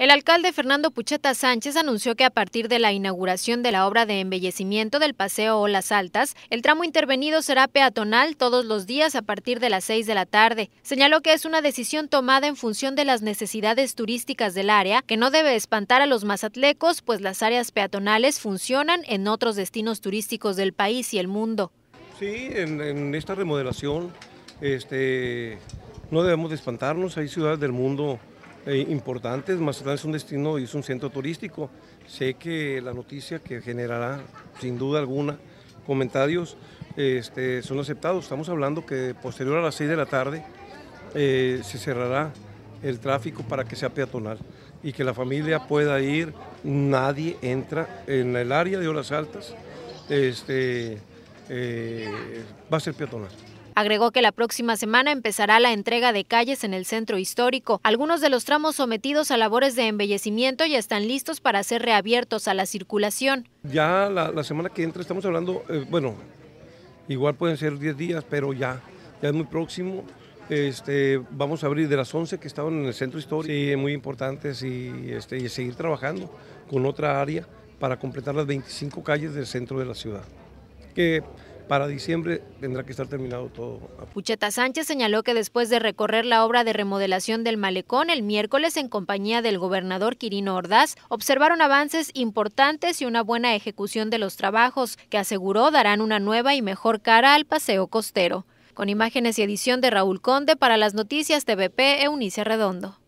El alcalde Fernando Pucheta Sánchez anunció que a partir de la inauguración de la obra de embellecimiento del Paseo Olas Altas, el tramo intervenido será peatonal todos los días a partir de las 6 de la tarde. Señaló que es una decisión tomada en función de las necesidades turísticas del área, que no debe espantar a los mazatlecos, pues las áreas peatonales funcionan en otros destinos turísticos del país y el mundo. Sí, en, esta remodelación este, no debemos espantarnos, hay ciudades del mundo eh, importante, más Mazatlán es un destino y es un centro turístico. Sé que la noticia que generará, sin duda alguna, comentarios este, son aceptados. Estamos hablando que posterior a las 6 de la tarde eh, se cerrará el tráfico para que sea peatonal y que la familia pueda ir. Nadie entra en el área de horas altas. Este, eh, va a ser peatonal. Agregó que la próxima semana empezará la entrega de calles en el centro histórico. Algunos de los tramos sometidos a labores de embellecimiento ya están listos para ser reabiertos a la circulación. Ya la, semana que entra estamos hablando, eh, bueno, igual pueden ser 10 días, pero ya, ya es muy próximo. Este, vamos a abrir de las 11 que estaban en el centro histórico, sí, muy importantes y, este, y seguir trabajando con otra área para completar las 25 calles del centro de la ciudad. Que para diciembre tendrá que estar terminado todo. Pucheta Sánchez señaló que después de recorrer la obra de remodelación del malecón el miércoles en compañía del gobernador Quirino Ordaz, observaron avances importantes y una buena ejecución de los trabajos que aseguró darán una nueva y mejor cara al paseo costero. Con imágenes y edición de Raúl Conde para las noticias TVP, Eunice Redondo.